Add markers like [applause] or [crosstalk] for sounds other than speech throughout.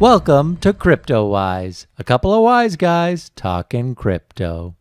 Welcome to CryptoWise, a couple of wise guys talking crypto.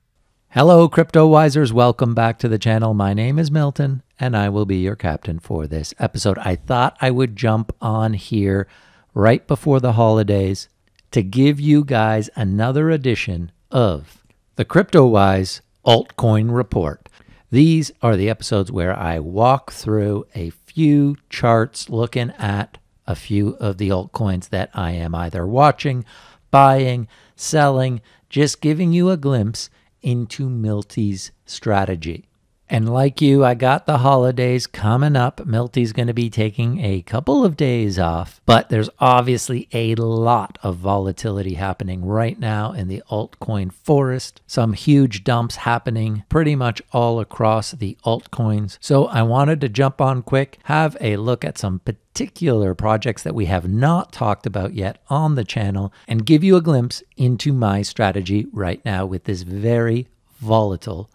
Hello, CryptoWisers. Welcome back to the channel. My name is Milton, and I will be your captain for this episode. I thought I would jump on here right before the holidays to give you guys another edition of the CryptoWise Altcoin Report. These are the episodes where I walk through a few charts looking at a few of the altcoins that I am either watching, buying, selling, just giving you a glimpse into Milty's strategy. And like you, I got the holidays coming up. Milty's going to be taking a couple of days off, but there's obviously a lot of volatility happening right now in the altcoin forest. Some huge dumps happening pretty much all across the altcoins. So I wanted to jump on quick, have a look at some particular projects that we have not talked about yet on the channel, and give you a glimpse into my strategy right now with this very volatile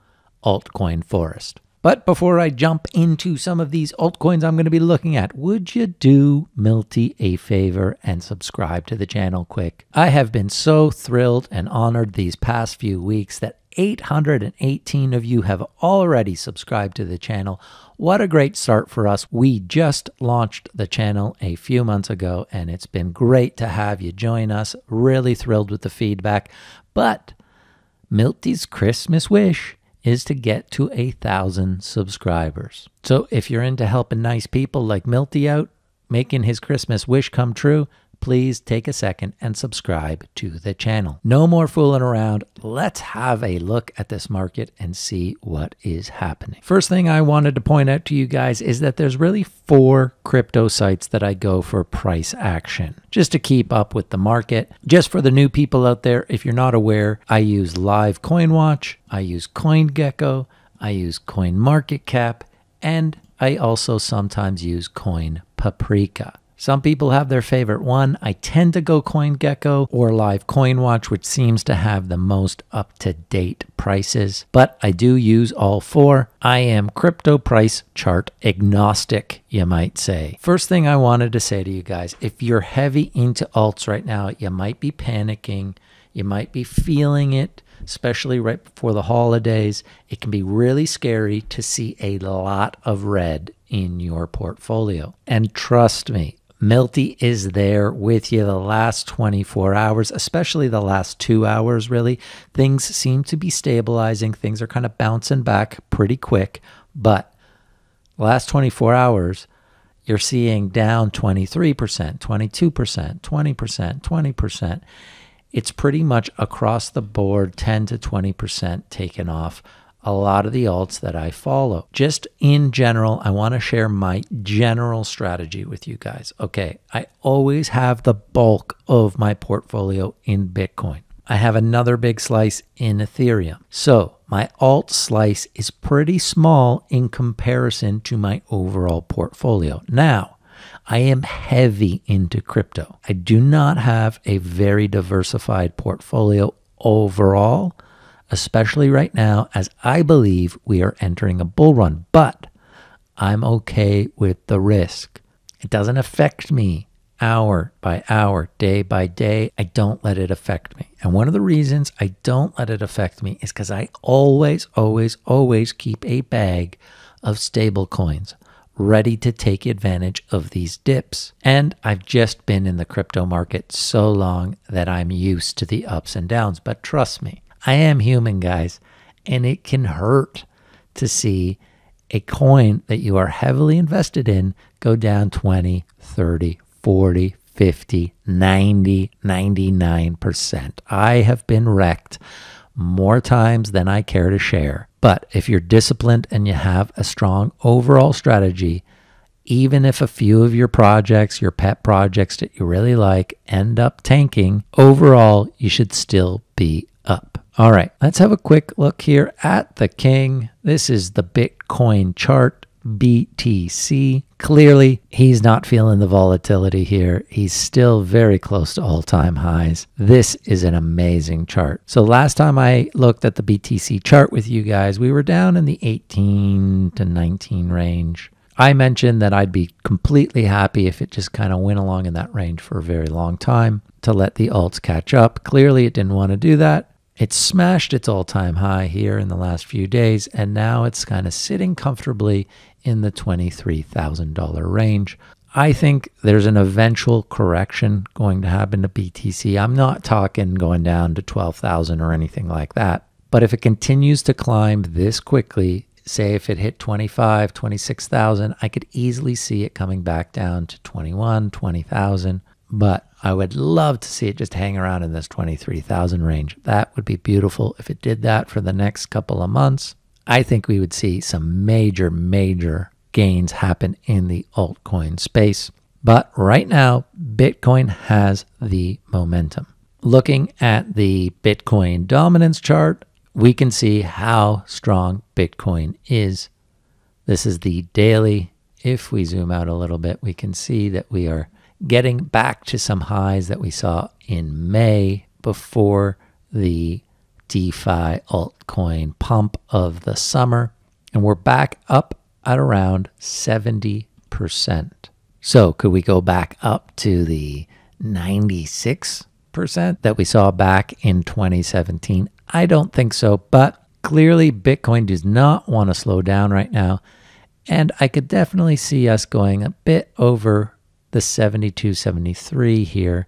altcoin forest. But before I jump into some of these altcoins I'm going to be looking at, would you do Milty a favor and subscribe to the channel quick? I have been so thrilled and honored these past few weeks that 818 of you have already subscribed to the channel. What a great start for us. We just launched the channel a few months ago and it's been great to have you join us. Really thrilled with the feedback. But Milty's Christmas wish is to get to a thousand subscribers. So if you're into helping nice people like Milty out, making his Christmas wish come true, please take a second and subscribe to the channel. No more fooling around. Let's have a look at this market and see what is happening. First thing I wanted to point out to you guys is that there's really four crypto sites that I go for price action just to keep up with the market. Just for the new people out there, if you're not aware, I use Live CoinWatch, I use CoinGecko, I use CoinMarketCap, and I also sometimes use Coin Paprika. Some people have their favorite one. I tend to go CoinGecko or Live CoinWatch, which seems to have the most up to date prices, but I do use all four. I am crypto price chart agnostic, you might say. First thing I wanted to say to you guys if you're heavy into alts right now, you might be panicking, you might be feeling it especially right before the holidays, it can be really scary to see a lot of red in your portfolio. And trust me, Melty is there with you the last 24 hours, especially the last two hours, really. Things seem to be stabilizing. Things are kind of bouncing back pretty quick. But last 24 hours, you're seeing down 23%, 22%, 20%, 20%. It's pretty much across the board 10 to 20% taken off a lot of the alts that I follow. Just in general, I want to share my general strategy with you guys. Okay, I always have the bulk of my portfolio in Bitcoin. I have another big slice in Ethereum. So my alt slice is pretty small in comparison to my overall portfolio. Now, I am heavy into crypto. I do not have a very diversified portfolio overall especially right now, as I believe we are entering a bull run. But I'm okay with the risk. It doesn't affect me hour by hour, day by day. I don't let it affect me. And one of the reasons I don't let it affect me is because I always, always, always keep a bag of stable coins ready to take advantage of these dips. And I've just been in the crypto market so long that I'm used to the ups and downs. But trust me, I am human, guys, and it can hurt to see a coin that you are heavily invested in go down 20, 30, 40, 50, 90, 99%. I have been wrecked more times than I care to share. But if you're disciplined and you have a strong overall strategy, even if a few of your projects, your pet projects that you really like, end up tanking, overall, you should still be all right, let's have a quick look here at the king. This is the Bitcoin chart, BTC. Clearly, he's not feeling the volatility here. He's still very close to all time highs. This is an amazing chart. So, last time I looked at the BTC chart with you guys, we were down in the 18 to 19 range. I mentioned that I'd be completely happy if it just kind of went along in that range for a very long time to let the alts catch up. Clearly, it didn't want to do that. It smashed its all time high here in the last few days, and now it's kind of sitting comfortably in the $23,000 range. I think there's an eventual correction going to happen to BTC. I'm not talking going down to 12,000 or anything like that. But if it continues to climb this quickly, say if it hit 25, 26,000, I could easily see it coming back down to 21, 20,000 but I would love to see it just hang around in this 23,000 range. That would be beautiful if it did that for the next couple of months. I think we would see some major, major gains happen in the altcoin space. But right now, Bitcoin has the momentum. Looking at the Bitcoin dominance chart, we can see how strong Bitcoin is. This is the daily. If we zoom out a little bit, we can see that we are getting back to some highs that we saw in May before the DeFi altcoin pump of the summer. And we're back up at around 70%. So could we go back up to the 96% that we saw back in 2017? I don't think so, but clearly Bitcoin does not want to slow down right now. And I could definitely see us going a bit over the 7273 here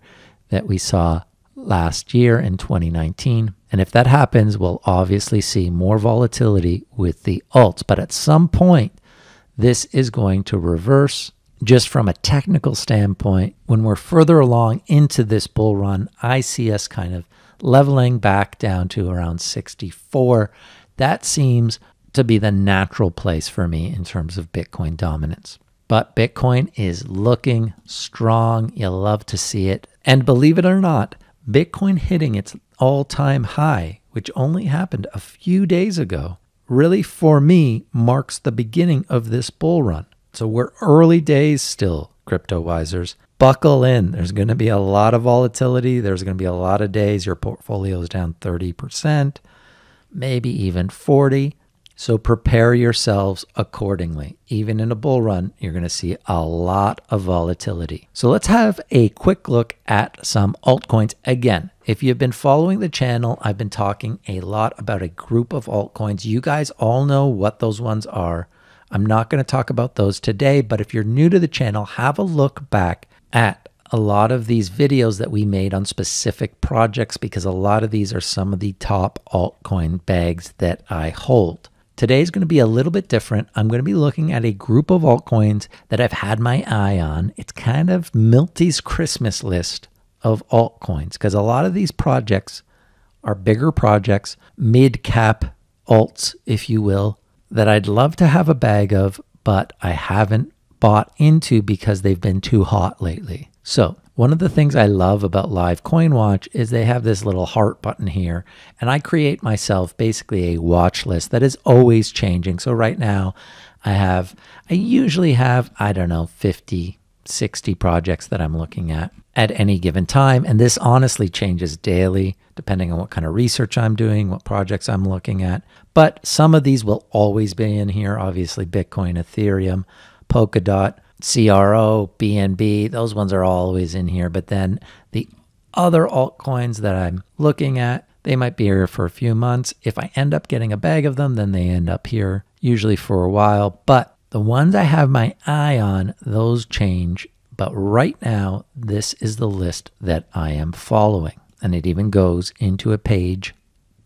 that we saw last year in 2019. And if that happens, we'll obviously see more volatility with the alts. But at some point, this is going to reverse. Just from a technical standpoint, when we're further along into this bull run, I see us kind of leveling back down to around 64. That seems to be the natural place for me in terms of Bitcoin dominance. But Bitcoin is looking strong. You love to see it. And believe it or not, Bitcoin hitting its all time high, which only happened a few days ago, really for me marks the beginning of this bull run. So we're early days still, crypto wisers. Buckle in. There's going to be a lot of volatility. There's going to be a lot of days your portfolio is down 30%, maybe even 40. So prepare yourselves accordingly. Even in a bull run, you're going to see a lot of volatility. So let's have a quick look at some altcoins. Again, if you've been following the channel, I've been talking a lot about a group of altcoins. You guys all know what those ones are. I'm not going to talk about those today, but if you're new to the channel, have a look back at a lot of these videos that we made on specific projects because a lot of these are some of the top altcoin bags that I hold. Today is going to be a little bit different. I'm going to be looking at a group of altcoins that I've had my eye on. It's kind of Milty's Christmas list of altcoins because a lot of these projects are bigger projects, mid cap alts, if you will, that I'd love to have a bag of, but I haven't bought into because they've been too hot lately. So one of the things I love about Live Coin Watch is they have this little heart button here, and I create myself basically a watch list that is always changing. So right now, I have, I usually have, I don't know, 50, 60 projects that I'm looking at at any given time. And this honestly changes daily depending on what kind of research I'm doing, what projects I'm looking at. But some of these will always be in here obviously, Bitcoin, Ethereum, Polkadot, CRO, BNB, those ones are always in here. But then the other altcoins that I'm looking at, they might be here for a few months. If I end up getting a bag of them, then they end up here, usually for a while. But the ones I have my eye on, those change. But right now, this is the list that I am following. And it even goes into a page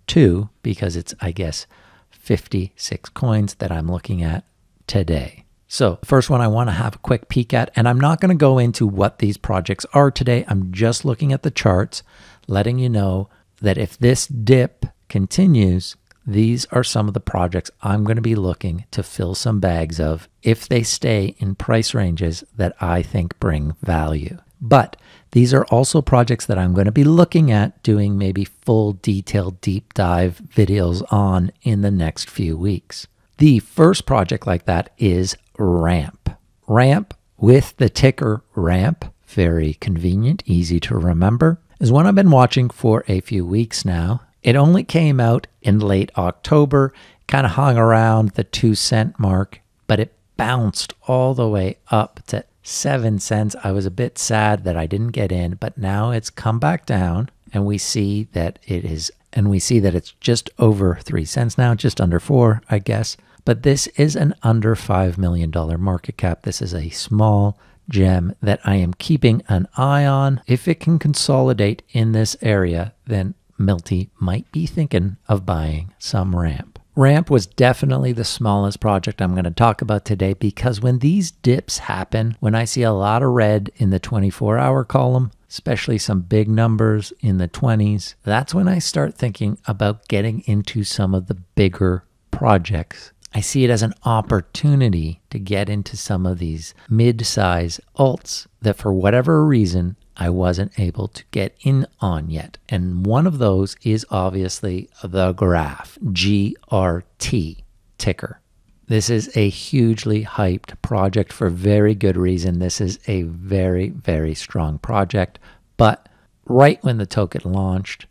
two because it's, I guess, 56 coins that I'm looking at today. So, first one I want to have a quick peek at, and I'm not going to go into what these projects are today. I'm just looking at the charts, letting you know that if this dip continues, these are some of the projects I'm going to be looking to fill some bags of if they stay in price ranges that I think bring value. But these are also projects that I'm going to be looking at doing maybe full detailed deep dive videos on in the next few weeks. The first project like that is ramp. Ramp with the ticker ramp, very convenient, easy to remember, is one I've been watching for a few weeks now. It only came out in late October, kind of hung around the two cent mark, but it bounced all the way up to seven cents. I was a bit sad that I didn't get in, but now it's come back down and we see that it is and we see that it's just over 3 cents now, just under 4, I guess. But this is an under $5 million market cap. This is a small gem that I am keeping an eye on. If it can consolidate in this area, then Milty might be thinking of buying some ramp. Ramp was definitely the smallest project I'm going to talk about today because when these dips happen, when I see a lot of red in the 24 hour column, especially some big numbers in the 20s, that's when I start thinking about getting into some of the bigger projects. I see it as an opportunity to get into some of these mid size alts that, for whatever reason, I wasn't able to get in on yet. And one of those is obviously the graph, GRT ticker. This is a hugely hyped project for very good reason. This is a very, very strong project. But right when the token launched,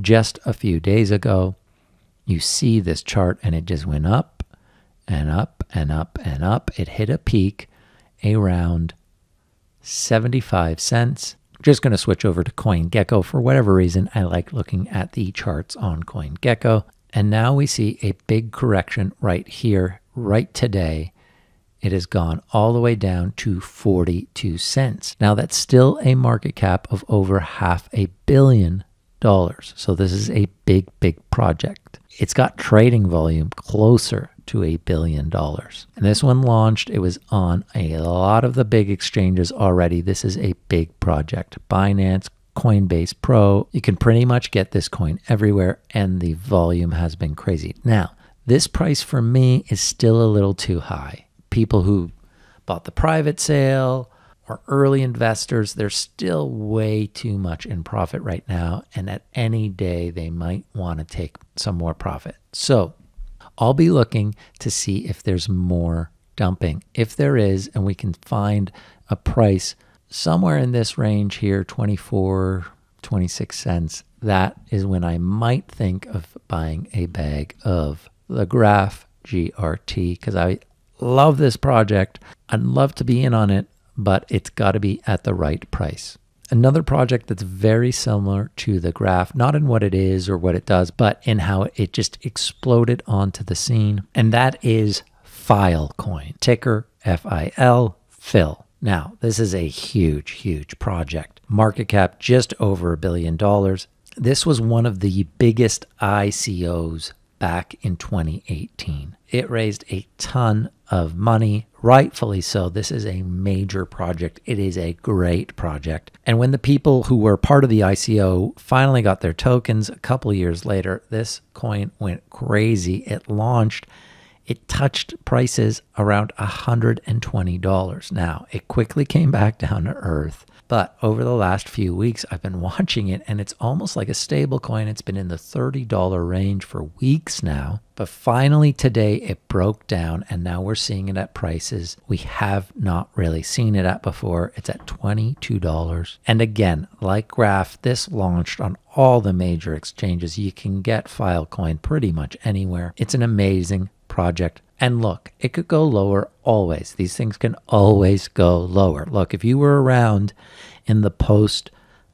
just a few days ago, you see this chart and it just went up and up and up and up. It hit a peak around 75 cents. Just going to switch over to CoinGecko for whatever reason. I like looking at the charts on CoinGecko. And now we see a big correction right here right today, it has gone all the way down to 42 cents. Now, that's still a market cap of over half a billion dollars. So, this is a big, big project. It's got trading volume closer to a billion dollars. And this one launched, it was on a lot of the big exchanges already. This is a big project. Binance, Coinbase Pro, you can pretty much get this coin everywhere, and the volume has been crazy. Now, this price for me is still a little too high. People who bought the private sale or early investors, they're still way too much in profit right now. And at any day, they might want to take some more profit. So I'll be looking to see if there's more dumping. If there is, and we can find a price somewhere in this range here 24 26 cents that is when i might think of buying a bag of the graph GRT because I love this project. I'd love to be in on it, but it's got to be at the right price. Another project that's very similar to the graph, not in what it is or what it does, but in how it just exploded onto the scene, and that is Filecoin, ticker F I L, Phil. Now, this is a huge, huge project. Market cap just over a billion dollars. This was one of the biggest ICOs back in 2018. It raised a ton of money, rightfully so. This is a major project. It is a great project. And when the people who were part of the ICO finally got their tokens a couple years later, this coin went crazy. It launched it touched prices around $120. Now, it quickly came back down to earth, but over the last few weeks, I've been [laughs] watching it and it's almost like a stable coin. It's been in the $30 range for weeks now, but finally today it broke down and now we're seeing it at prices we have not really seen it at before. It's at $22. And again, like Graph, this launched on all the major exchanges. You can get Filecoin pretty much anywhere. It's an amazing project. And look, it could go lower always. These things can always go lower. Look, if you were around in the post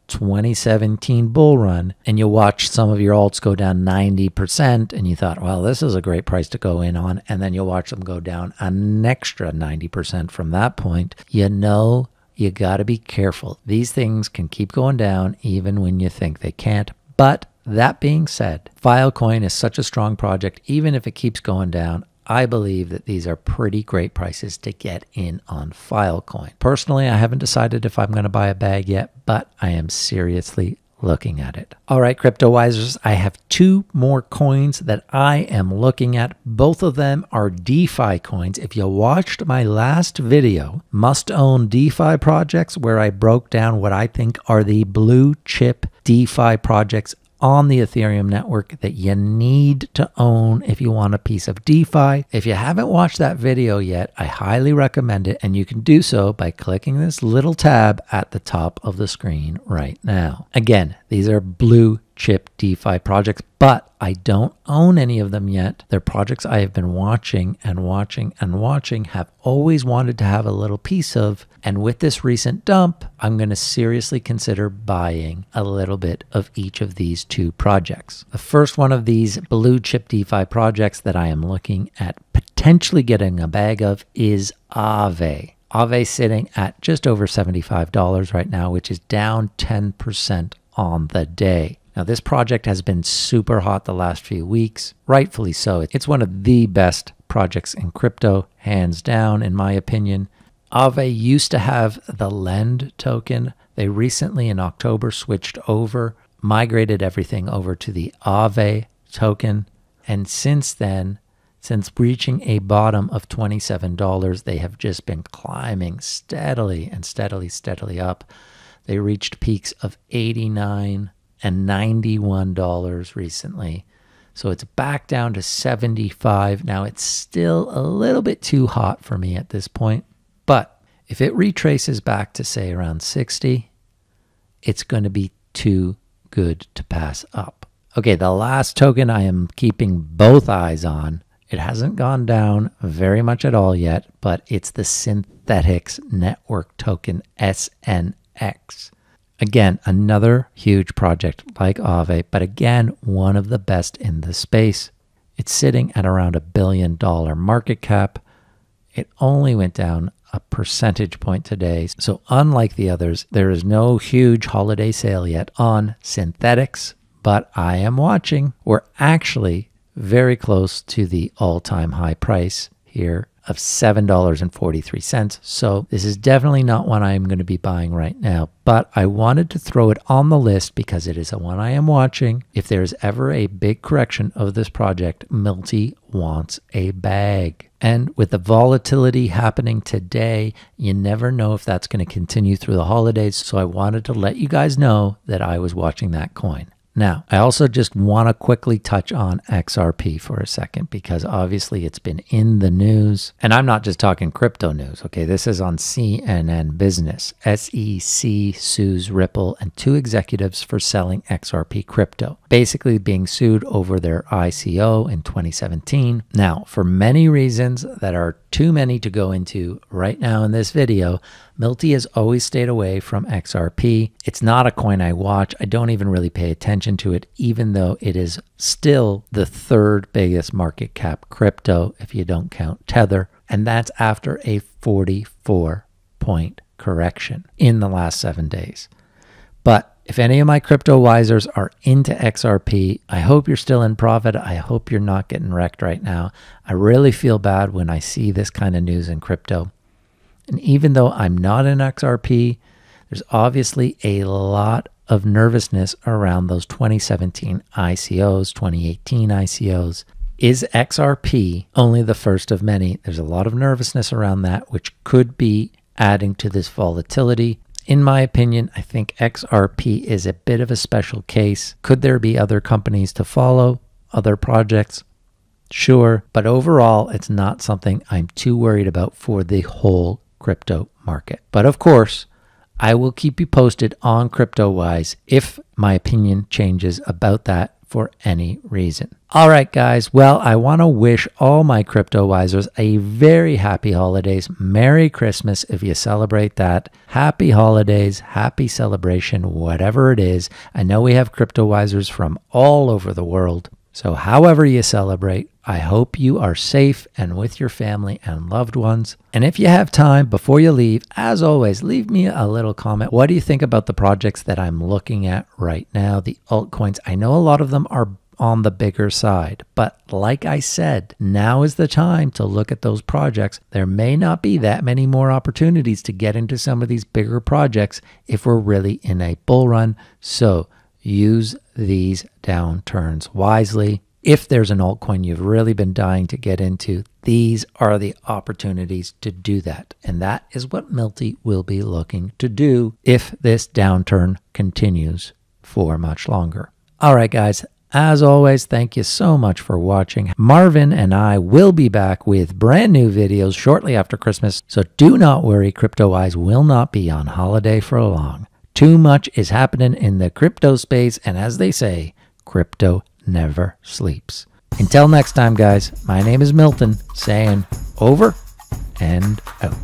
2017 bull run and you watched some of your alts go down 90% and you thought, well, this is a great price to go in on. And then you'll watch them go down an extra 90% from that point. You know, you got to be careful. These things can keep going down even when you think they can't. But that being said, Filecoin is such a strong project, even if it keeps going down, I believe that these are pretty great prices to get in on Filecoin. Personally, I haven't decided if I'm going to buy a bag yet, but I am seriously looking at it. All right, crypto wisers, I have two more coins that I am looking at. Both of them are DeFi coins. If you watched my last video, must own DeFi projects, where I broke down what I think are the blue chip DeFi projects on the Ethereum network that you need to own if you want a piece of DeFi. If you haven't watched that video yet, I highly recommend it, and you can do so by clicking this little tab at the top of the screen right now. Again, these are blue chip DeFi projects, but I don't own any of them yet. They're projects I have been watching and watching and watching, have always wanted to have a little piece of. And with this recent dump, I'm going to seriously consider buying a little bit of each of these two projects. The first one of these blue chip DeFi projects that I am looking at potentially getting a bag of is Ave. Ave sitting at just over $75 right now, which is down 10% on the day. Now, this project has been super hot the last few weeks, rightfully so. It's one of the best projects in crypto, hands down, in my opinion. Aave used to have the Lend token. They recently, in October, switched over, migrated everything over to the Aave token. And since then, since reaching a bottom of $27, they have just been climbing steadily and steadily, steadily up. They reached peaks of 89 and $91 recently. So it's back down to 75. Now it's still a little bit too hot for me at this point, but if it retraces back to say around 60, it's going to be too good to pass up. Okay, the last token I am keeping both eyes on. It hasn't gone down very much at all yet, but it's the Synthetics Network token SNX. Again, another huge project like Aave, but again, one of the best in the space. It's sitting at around a billion dollar market cap. It only went down a percentage point today. So, unlike the others, there is no huge holiday sale yet on synthetics, but I am watching. We're actually very close to the all time high price here of $7.43. So this is definitely not one I am going to be buying right now, but I wanted to throw it on the list because it is a one I am watching. If there's ever a big correction of this project, Milty wants a bag. And with the volatility happening today, you never know if that's going to continue through the holidays. So I wanted to let you guys know that I was watching that coin. Now, I also just want to quickly touch on XRP for a second because obviously it's been in the news. And I'm not just talking crypto news, okay? This is on CNN Business. SEC sues Ripple and two executives for selling XRP crypto, basically being sued over their ICO in 2017. Now, for many reasons that are too many to go into right now in this video, Milty has always stayed away from XRP. It's not a coin I watch. I don't even really pay attention to it, even though it is still the third biggest market cap crypto if you don't count Tether. And that's after a 44 point correction in the last seven days. But if any of my crypto wisers are into XRP, I hope you're still in profit. I hope you're not getting wrecked right now. I really feel bad when I see this kind of news in crypto. And even though I'm not an XRP, there's obviously a lot of nervousness around those 2017 ICOs, 2018 ICOs. Is XRP only the first of many? There's a lot of nervousness around that, which could be adding to this volatility. In my opinion, I think XRP is a bit of a special case. Could there be other companies to follow, other projects? Sure, but overall, it's not something I'm too worried about for the whole crypto market. But of course, I will keep you posted on CryptoWise if my opinion changes about that for any reason. All right, guys. Well, I want to wish all my crypto wisers a very happy holidays. Merry Christmas if you celebrate that. Happy holidays, happy celebration, whatever it is. I know we have crypto wisers from all over the world. So, however you celebrate, I hope you are safe and with your family and loved ones. And if you have time before you leave, as always, leave me a little comment. What do you think about the projects that I'm looking at right now? The altcoins, I know a lot of them are on the bigger side. But like I said, now is the time to look at those projects. There may not be that many more opportunities to get into some of these bigger projects if we're really in a bull run. So use these downturns wisely. If there's an altcoin you've really been dying to get into, these are the opportunities to do that. And that is what Milty will be looking to do if this downturn continues for much longer. All right, guys, as always, thank you so much for watching. Marvin and I will be back with brand new videos shortly after Christmas, so do not worry, CryptoEyes will not be on holiday for long. Too much is happening in the crypto space, and as they say, crypto never sleeps. Until next time, guys, my name is Milton, saying over and out.